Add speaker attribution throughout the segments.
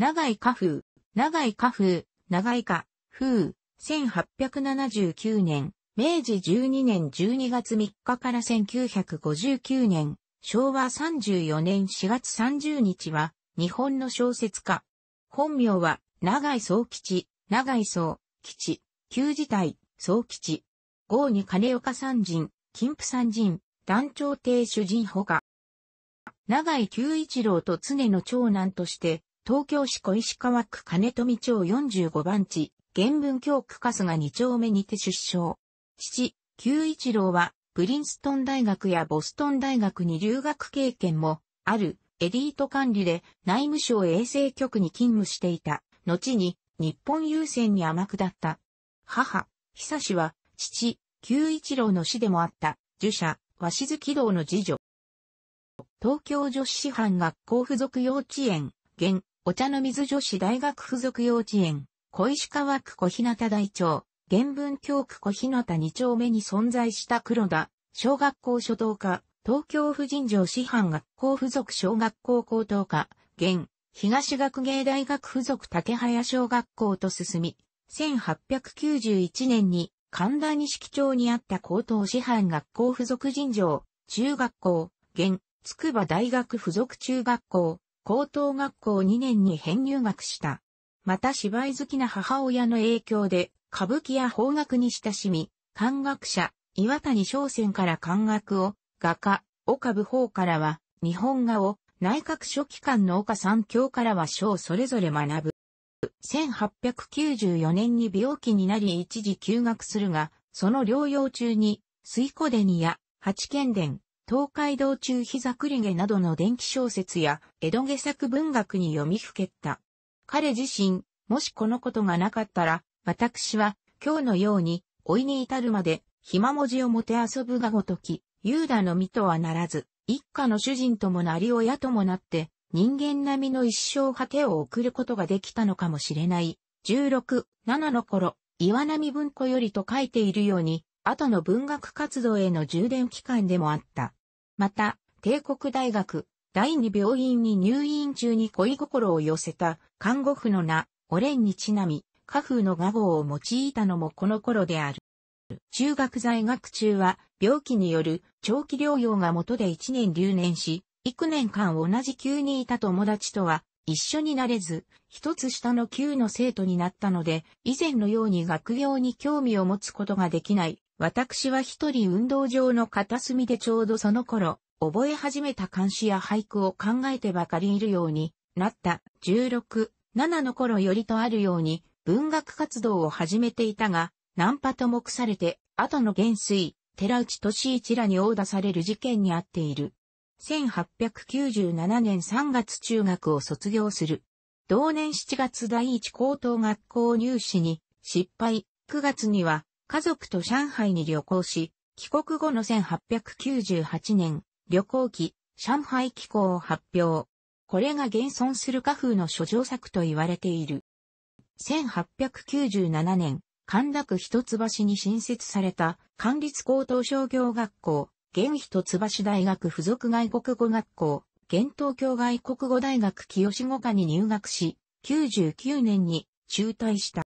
Speaker 1: 長井家風、長井家風、長井家風、1879年、明治12年12月3日から1959年、昭和34年4月30日は、日本の小説家。本名は、長井総吉、長井総吉、旧字体、総吉。豪に金岡三人、金府三人、団長亭主人ほか。長井久一郎と常の長男として、東京市小石川区金富町45番地、原文教区春日2丁目にて出生。父、九一郎は、プリンストン大学やボストン大学に留学経験も、ある、エリート管理で内務省衛生局に勤務していた。後に、日本郵船に天下った。母、久氏は、父、九一郎の死でもあった、儒者、鷲月木の次女。東京女子師範学校附属幼稚園、現、お茶の水女子大学附属幼稚園、小石川区小日向台町、原文京区小日向2丁目に存在した黒田、小学校初等科、東京婦人城師範学校附属小学校高等科、現、東学芸大学附属竹早小学校と進み、1891年に神田錦町にあった高等師範学校附属尋常、中学校、現、筑波大学附属中学校、高等学校2年に編入学した。また芝居好きな母親の影響で、歌舞伎や邦楽に親しみ、漢学者、岩谷商船から漢学を、画家、岡部方からは、日本画を、内閣書記官の岡三教からは書をそれぞれ学ぶ。1894年に病気になり一時休学するが、その療養中に、水湖ニや八犬伝、東海道中膝栗毛などの電気小説や江戸下作文学に読みふけった。彼自身、もしこのことがなかったら、私は今日のように老いに至るまで暇文字をもて遊ぶがごとき、ーダの身とはならず、一家の主人ともなり親ともなって、人間並みの一生果てを送ることができたのかもしれない。16、7の頃、岩波文庫よりと書いているように、後の文学活動への充電期間でもあった。また、帝国大学、第二病院に入院中に恋心を寄せた看護婦の名、オレンにちなみ、家風の画号を用いたのもこの頃である。中学在学中は病気による長期療養が元で1年留年し、幾年間同じ級にいた友達とは一緒になれず、一つ下の級の生徒になったので、以前のように学業に興味を持つことができない私は一人運動場の片隅でちょうどその頃、覚え始めた漢視や俳句を考えてばかりいるようになった。16、7の頃よりとあるように、文学活動を始めていたが、ナンパと目されて、後の元帥、寺内俊一らに殴打される事件にあっている。1897年3月中学を卒業する。同年7月第一高等学校入試に失敗、9月には家族と上海に旅行し、帰国後の1898年、旅行記、上海機港を発表。これが現存する家風の諸上作と言われている。1897年、神楽一橋に新設された、管立高等商業学校、現一橋大学附属外国語学校、現東京外国語大学清志五科に入学し、99年に中退した。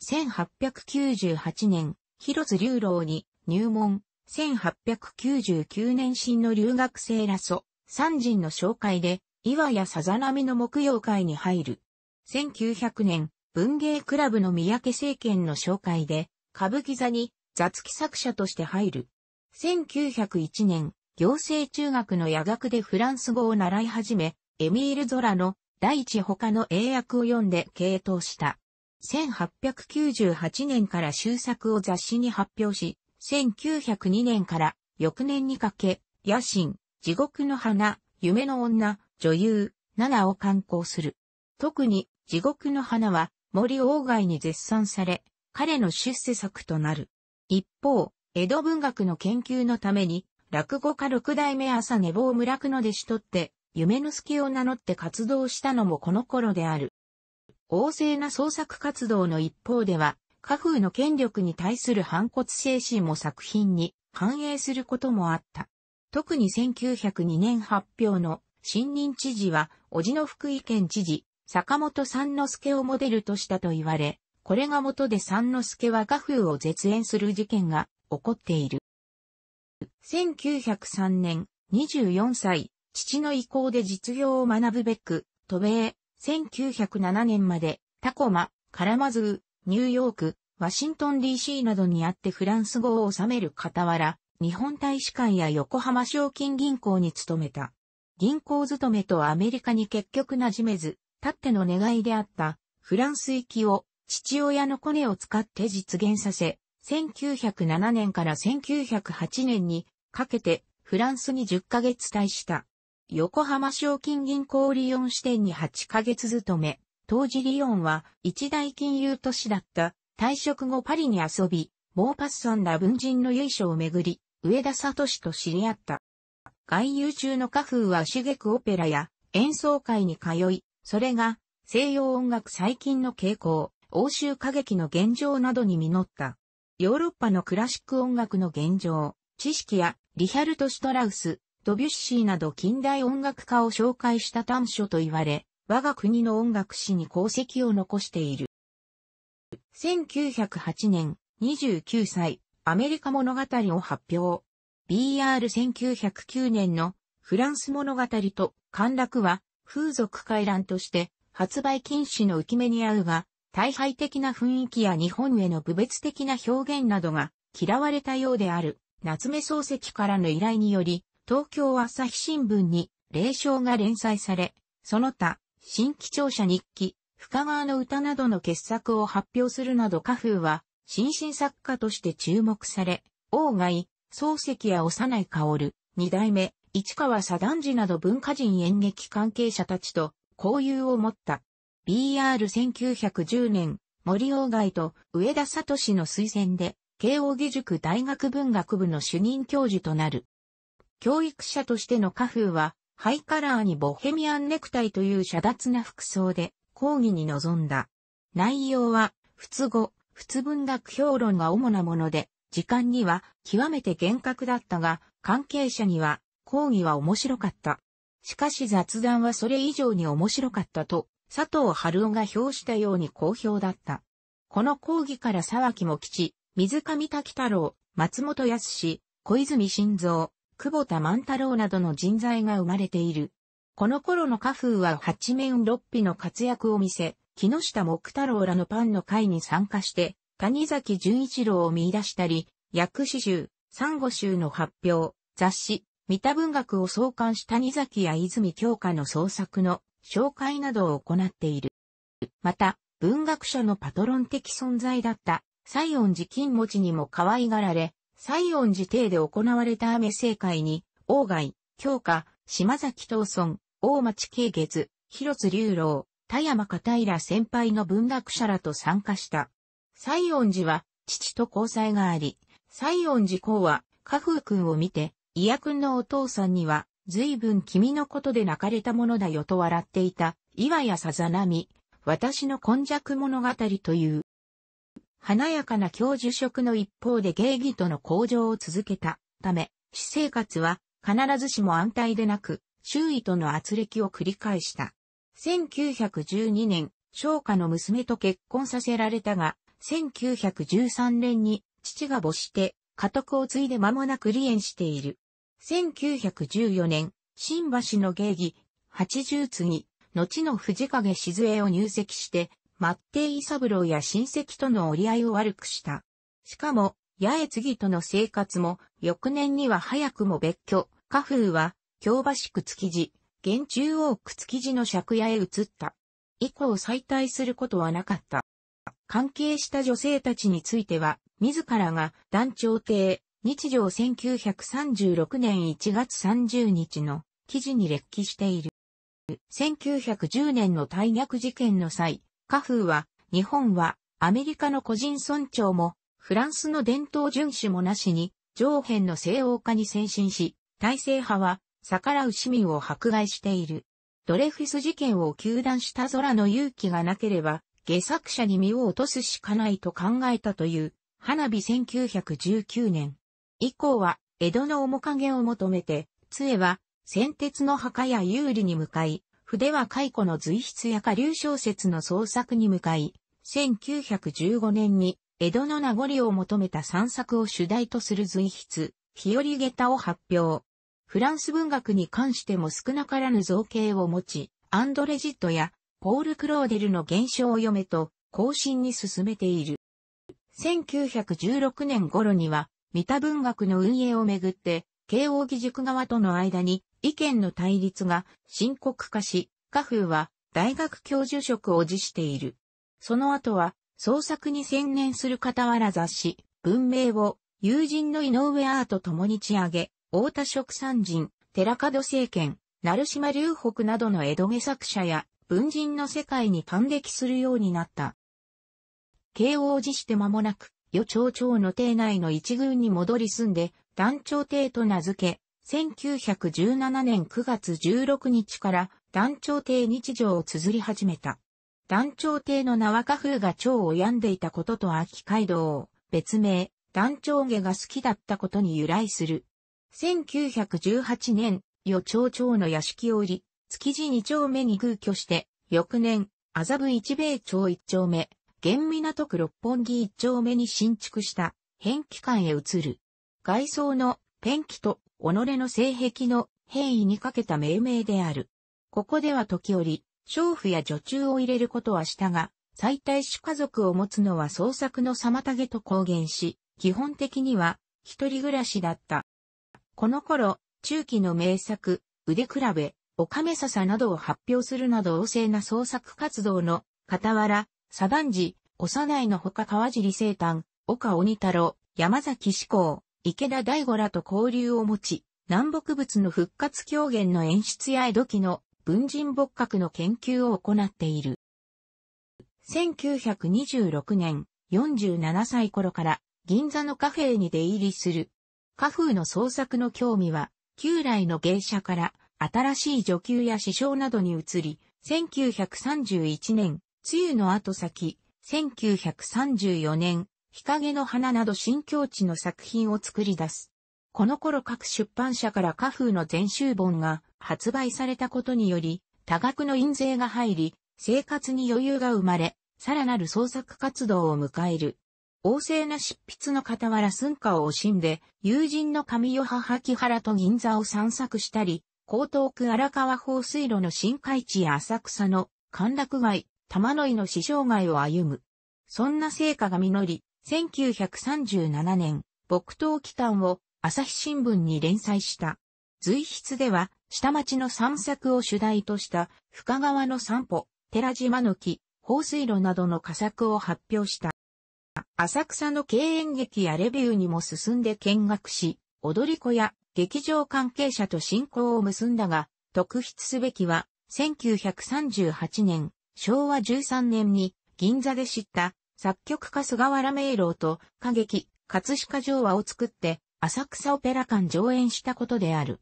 Speaker 1: 1898年、広津龍郎に入門、1899年新の留学生らソ、三人の紹介で、岩屋さざ波の木曜会に入る。1900年、文芸クラブの三宅政権の紹介で、歌舞伎座に雑記作者として入る。1901年、行政中学の夜学でフランス語を習い始め、エミール・ゾラの第一他の英訳を読んで傾倒した。1898年から終作を雑誌に発表し、1902年から翌年にかけ、野心、地獄の花、夢の女、女優、七を刊行する。特に、地獄の花は森鴎外に絶賛され、彼の出世作となる。一方、江戸文学の研究のために、落語家六代目朝寝坊村久の弟子とって、夢之助を名乗って活動したのもこの頃である。旺盛な創作活動の一方では、家風の権力に対する反骨精神も作品に反映することもあった。特に1902年発表の新任知事は、叔父の福井県知事、坂本三之助をモデルとしたと言われ、これが元で三之助は画風を絶縁する事件が起こっている。1903年、24歳、父の意向で実業を学ぶべく、渡米、1907年まで、タコマ、カラマズー、ニューヨーク、ワシントン DC などにあってフランス語を収める傍ら、日本大使館や横浜賞金銀行に勤めた。銀行勤めとアメリカに結局馴染めず、たっての願いであったフランス行きを父親のコネを使って実現させ、1907年から1908年にかけてフランスに10ヶ月滞した。横浜賞金銀行リヨン支店に8ヶ月勤め、当時リヨンは一大金融都市だった退職後パリに遊び、モーパッソンら文人の由緒をめぐり、上田聡と知り合った。外遊中の家風は刺激オペラや演奏会に通い、それが西洋音楽最近の傾向、欧州歌劇の現状などに実った。ヨーロッパのクラシック音楽の現状、知識やリヒャルト・シュトラウス、ドビュッシーなど近代音楽家を紹介した短所と言われ、我が国の音楽史に功績を残している。1908年、29歳、アメリカ物語を発表。BR1909 年のフランス物語と陥落は風俗回覧として発売禁止の浮き目に合うが、大敗的な雰囲気や日本への部別的な表現などが嫌われたようである。夏目漱石からの依頼により、東京朝日新聞に、霊章が連載され、その他、新規聴者日記、深川の歌などの傑作を発表するなど家風は、新進作家として注目され、王外、漱石や幼い薫、二代目、市川左段次など文化人演劇関係者たちと交友を持った。BR1910 年、森王外と上田聡の推薦で、慶応義塾大学文学部の主任教授となる。教育者としての家風は、ハイカラーにボヘミアンネクタイという遮奪な服装で講義に臨んだ。内容は、仏語、仏文学評論が主なもので、時間には極めて厳格だったが、関係者には講義は面白かった。しかし雑談はそれ以上に面白かったと、佐藤春夫が表したように好評だった。この講義から沢木も吉、水上滝太郎、松本康小泉晋三、久保田万太郎などの人材が生まれている。この頃の家風は八面六臂の活躍を見せ、木下木太郎らのパンの会に参加して、谷崎潤一郎を見出したり、薬師集、産後集の発表、雑誌、三田文学を創刊した谷崎や泉京花の創作の紹介などを行っている。また、文学者のパトロン的存在だった西園寺金持ちにも可愛がられ、西園寺邸で行われた雨政会に、王外、京華、島崎東村、大町慶月、広津隆郎、田山片平先輩の文学者らと参加した。西園寺は、父と交際があり、西園寺公は、家風君を見て、伊谷君のお父さんには、随分君のことで泣かれたものだよと笑っていた、岩屋さざ波、私の今弱物語という華やかな教授職の一方で芸技との向上を続けたため、私生活は必ずしも安泰でなく、周囲との圧力を繰り返した。1912年、商家の娘と結婚させられたが、1913年に父が母して家督を継いで間もなく離縁している。1914年、新橋の芸妓、80継ぎ、後の藤影静江を入籍して、マッテイ・サブローや親戚との折り合いを悪くした。しかも、八重次との生活も、翌年には早くも別居、家風は、京橋区築地、現中央区築地の借家へ移った。以降再退することはなかった。関係した女性たちについては、自らが団長邸、日常1936年1月30日の記事に列記している。1910年の大逆事件の際、家風は、日本は、アメリカの個人尊重も、フランスの伝統遵守もなしに、上辺の西欧化に先進し、体制派は、逆らう市民を迫害している。ドレフィス事件を糾弾した空の勇気がなければ、下作者に身を落とすしかないと考えたという、花火1919年。以降は、江戸の面影を求めて、杖は、先鉄の墓や有利に向かい、筆は解雇の随筆や下流小説の創作に向かい、1915年に江戸の名残を求めた散策を主題とする随筆、日和下駄を発表。フランス文学に関しても少なからぬ造形を持ち、アンドレジットやポール・クローデルの現象を読めと、更新に進めている。1916年頃には、三田文学の運営をめぐって、慶応義塾側との間に意見の対立が深刻化し、家風は大学教授職を辞している。その後は創作に専念する傍ら雑誌、文明を友人の井上アーと共に地上げ、大田食山人、寺門政権、成島龍北などの江戸下作者や文人の世界に感激するようになった。慶応を辞して間もなく、与町長の邸内の一軍に戻り住んで、団長帝と名付け、1917年9月16日から団長帝日常を綴り始めた。団長帝の名は家風が蝶を病んでいたことと秋街道、を別名、団長家が好きだったことに由来する。1918年、与町長の屋敷を売り、築地二丁目に空居して、翌年、麻布一米町一丁目、現港区六本木一丁目に新築した、変期間へ移る。外装のペンキと己の性癖の変異にかけた命名である。ここでは時折、娼婦や女中を入れることはしたが、最大主家族を持つのは創作の妨げと公言し、基本的には一人暮らしだった。この頃、中期の名作、腕比べ、おかめささなどを発表するなど旺盛な創作活動の、傍ら、サバンジ、幼いのほか川尻生誕、岡鬼太郎、山崎志功、池田大吾らと交流を持ち、南北仏の復活狂言の演出や江戸期の文人仏閣の研究を行っている。1926年、47歳頃から銀座のカフェに出入りする。カフーの創作の興味は、旧来の芸者から新しい女給や師匠などに移り、1931年、梅雨の後先、1934年、日陰の花など新境地の作品を作り出す。この頃各出版社から家風の全集本が発売されたことにより、多額の印税が入り、生活に余裕が生まれ、さらなる創作活動を迎える。旺盛な執筆の傍ら寸歌を惜しんで、友人の神与母木原と銀座を散策したり、江東区荒川放水路の深海地や浅草の歓楽街、玉の井の市場街を歩む。そんな成果が実り、1937年、木刀機関を朝日新聞に連載した。随筆では、下町の散策を主題とした深川の散歩、寺島の木、放水路などの佳作を発表した。浅草の経演劇やレビューにも進んで見学し、踊り子や劇場関係者と親交を結んだが、特筆すべきは、1938年、昭和13年に銀座で知った作曲家菅原明朗と歌劇、葛飾城和を作って、浅草オペラ館上演したことである。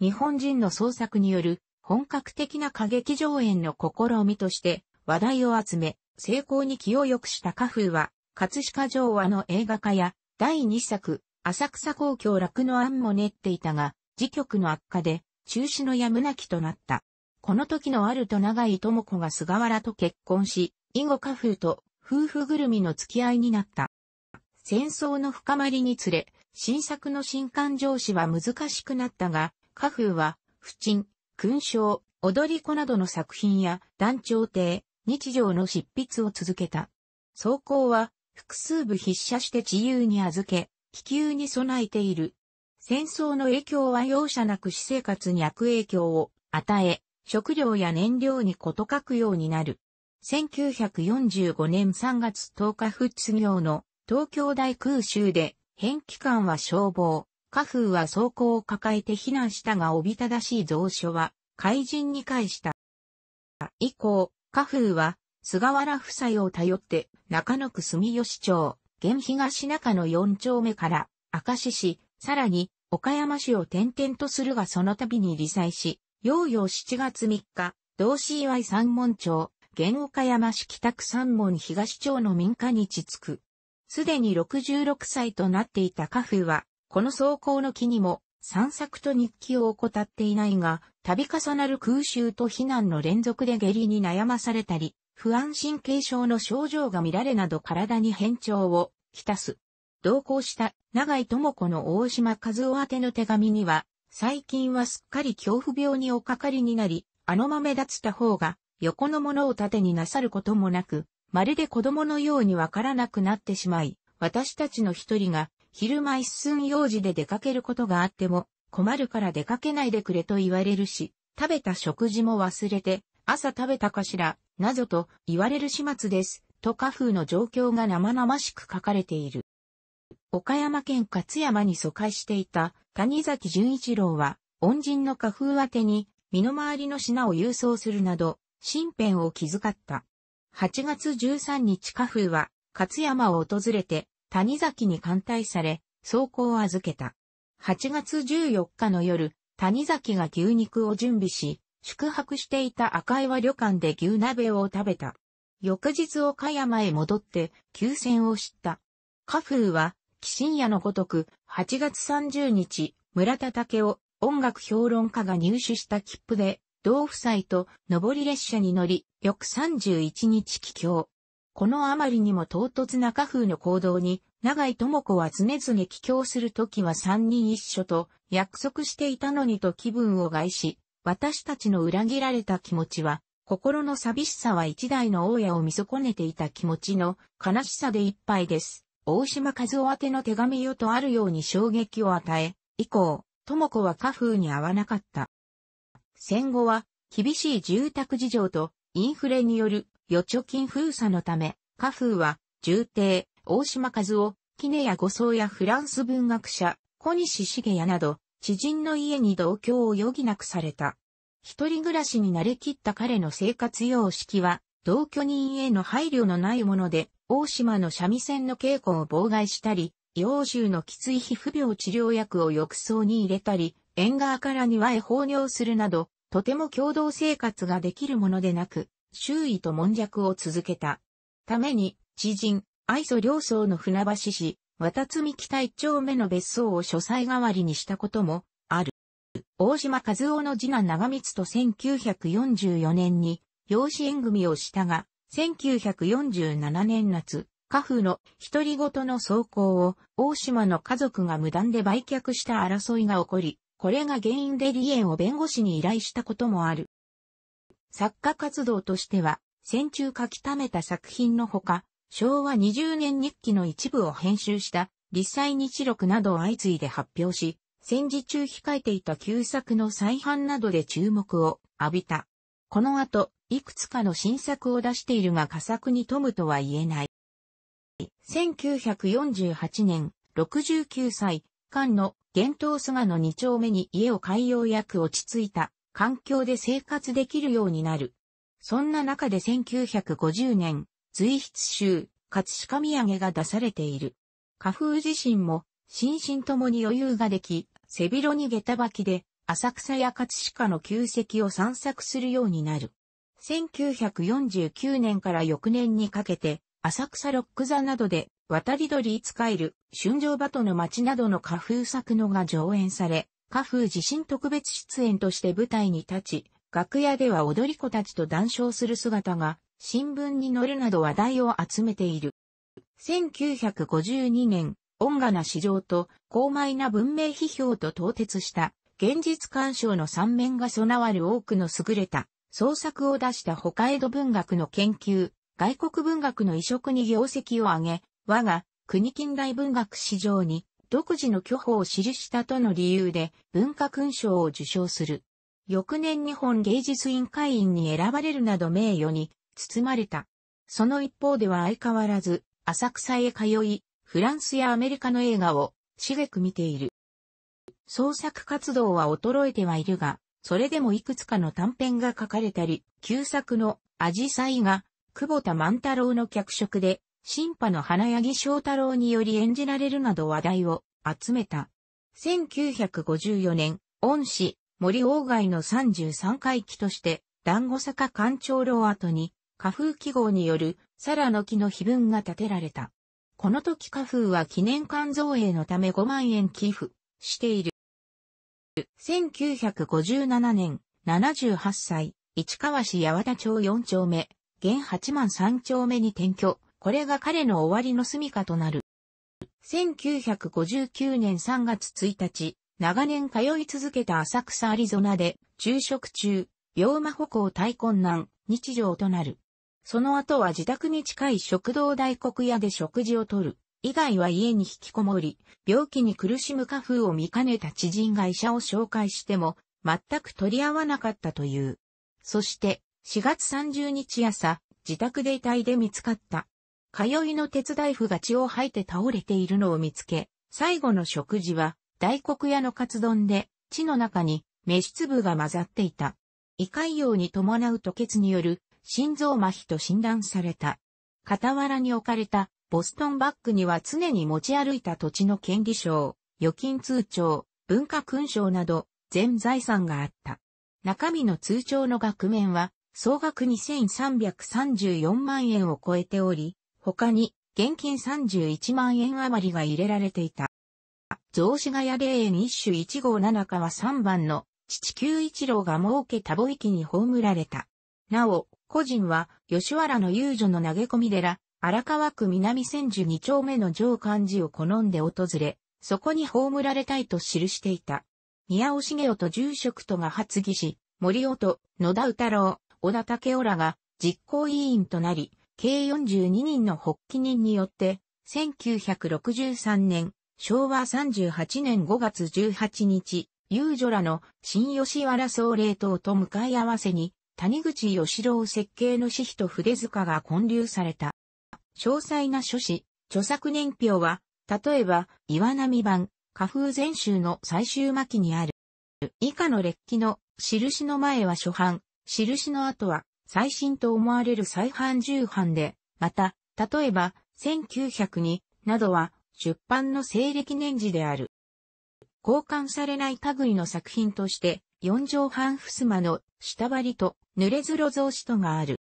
Speaker 1: 日本人の創作による本格的な歌劇上演の試みとして話題を集め、成功に気を良くした家風は、葛飾城和の映画化や、第2作、浅草公共楽の案も練っていたが、時局の悪化で、中止のやむなきとなった。この時のあると長井智子が菅原と結婚し、以後家風と夫婦ぐるみの付き合いになった。戦争の深まりにつれ、新作の新刊上司は難しくなったが、家風は、不沈、勲章、踊り子などの作品や、団長亭、日常の執筆を続けた。装甲は、複数部筆者して自由に預け、気球に備えている。戦争の影響は容赦なく私生活に悪影響を与え、食料や燃料に事欠くようになる。1945年3月10日仏業の東京大空襲で、返帰官は消防、家風は走行を抱えて避難したがおびただしい蔵書は、怪人に返した。以降、家風は、菅原夫妻を頼って、中野区住吉町、現東中野4丁目から、明石市、さらに、岡山市を転々とするがその度に理災し、陽陽7月3日、同志祝い三門町、現岡山市北区三門東町の民家に地つく。すでに66歳となっていた家風は、この走行の木にも散策と日記を怠っていないが、度重なる空襲と避難の連続で下痢に悩まされたり、不安神経症の症状が見られなど体に変調をきたす。同行した長井智子の大島和夫宛ての手紙には、最近はすっかり恐怖病におかかりになり、あのまめだつた方が横のものを縦になさることもなく、まるで子供のようにわからなくなってしまい、私たちの一人が、昼間一寸用事で出かけることがあっても、困るから出かけないでくれと言われるし、食べた食事も忘れて、朝食べたかしら、なぞと言われる始末です、と家風の状況が生々しく書かれている。岡山県勝山に疎開していた谷崎潤一郎は、恩人の家風宛に身の回りの品を郵送するなど、身辺を気遣った。8月13日家風は、勝山を訪れて、谷崎に艦隊され、走行を預けた。8月14日の夜、谷崎が牛肉を準備し、宿泊していた赤岩旅館で牛鍋を食べた。翌日岡山へ戻って、休戦を知った。家風は、紀深夜のごとく、8月30日、村田武を音楽評論家が入手した切符で、同夫妻と上り列車に乗り、翌31日帰郷。このあまりにも唐突な家風の行動に、長井智子は常々帰郷するときは三人一緒と約束していたのにと気分を害し、私たちの裏切られた気持ちは、心の寂しさは一代の大家を見損ねていた気持ちの悲しさでいっぱいです。大島和夫宛ての手紙よとあるように衝撃を与え、以降、智子は家風に合わなかった。戦後は厳しい住宅事情とインフレによる預貯金封鎖のため、家風は重帝、大島和夫、キネや五層やフランス文学者、小西茂也など、知人の家に同居を余儀なくされた。一人暮らしに慣れきった彼の生活様式は、同居人への配慮のないもので、大島の三味線の稽古を妨害したり、幼衆のきつい皮膚病治療薬を浴槽に入れたり、縁側から庭へ放尿するなど、とても共同生活ができるものでなく、周囲と悶弱を続けた。ために、知人、愛想両僧の船橋市、渡積北一丁目の別荘を書斎代わりにしたことも、ある。大島和夫の次男長光と1944年に、養子縁組をしたが、1947年夏、家父の独り言の走行を大島の家族が無断で売却した争いが起こり、これが原因で理エを弁護士に依頼したこともある。作家活動としては、戦中書き溜めた作品のほか、昭和20年日記の一部を編集した、立際日録などを相次いで発表し、戦時中控えていた旧作の再版などで注目を浴びた。この後、いくつかの新作を出しているが佳作に富むとは言えない。1948年、69歳、菅野伝統菅の2丁目に家を買いようやく落ち着いた環境で生活できるようになる。そんな中で1950年、随筆集、葛飾土産が出されている。花風自身も、心身ともに余裕ができ、背広に下駄履きで、浅草や葛飾の旧跡を散策するようになる。1949年から翌年にかけて、浅草ロック座などで渡り鳥使える、春城場との街などの花風作のが上演され、花風自身特別出演として舞台に立ち、楽屋では踊り子たちと談笑する姿が、新聞に載るなど話題を集めている。1952年、音賀な市場と高邁な文明批評と到徹した現実鑑賞の三面が備わる多くの優れた創作を出した北海道文学の研究、外国文学の移植に業績を上げ、我が国近代文学史上に独自の巨峰を記したとの理由で文化勲章を受章する。翌年日本芸術委員会員に選ばれるなど名誉に包まれた。その一方では相変わらず浅草へ通い、フランスやアメリカの映画をげく見ている。創作活動は衰えてはいるが、それでもいくつかの短編が書かれたり、旧作のアジサイが、久保田万太郎の脚色で新派の花柳翔太郎により演じられるなど話題を集めた。1954年、恩師、森鴎外の33回期として、団子坂官庁楼跡に、花風記号による、サラの木の碑文が建てられた。この時花風は記念館造営のため5万円寄付している。1957年、78歳、市川市八幡町4丁目、現8万3丁目に転居、これが彼の終わりの住処となる。1959年3月1日、長年通い続けた浅草アリゾナで、昼食中、病魔歩行大困難、日常となる。その後は自宅に近い食堂大黒屋で食事をとる。以外は家に引きこもり、病気に苦しむ家風を見かねた知人が医者を紹介しても、全く取り合わなかったという。そして、4月30日朝、自宅で遺体で見つかった通いの鉄大夫が血を吐いて倒れているのを見つけ、最後の食事は大黒屋のカツ丼で、血の中に滅失部が混ざっていた。胃潰瘍に伴う吐血による心臓麻痺と診断された。傍らに置かれたボストンバッグには常に持ち歩いた土地の権利証、預金通帳、文化勲章など全財産があった。中身の通帳の額面は総額2334万円を超えており、他に、現金31万円余りが入れられていた。雑誌ヶ谷霊園一種一号七川は3番の父九一郎が設けた母域に葬られた。なお、個人は吉原の遊女の投げ込み寺、荒川区南千住二丁目の上漢字を好んで訪れ、そこに葬られたいと記していた。宮尾茂雄と住職とが発議し、森尾と野田宇太郎、小田武雄らが実行委員となり、計42人の発起人によって、1963年、昭和38年5月18日、遊女らの新吉原総霊塔と向かい合わせに、谷口義郎設計の指揮と筆塚が建立された。詳細な書誌、著作年表は、例えば、岩波版、花風全集の最終巻にある。以下の列記の、印の前は初版、印の後は最新と思われる再版重版で、また、例えば、1902などは出版の西暦年次である。交換されない類の作品として、四畳半襖の下張りと濡れずろ造紙とがある。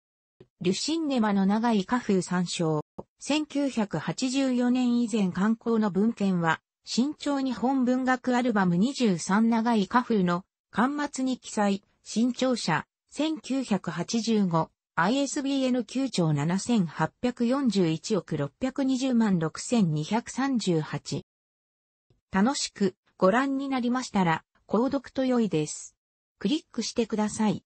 Speaker 1: ルシンネマの長い花風参照。1984年以前刊行の文献は、新潮日本文学アルバム23長い花風の、刊末に記載、新潮社、1985、ISBN 9兆7841億620万6238。楽しくご覧になりましたら、購読と良いです。クリックしてください。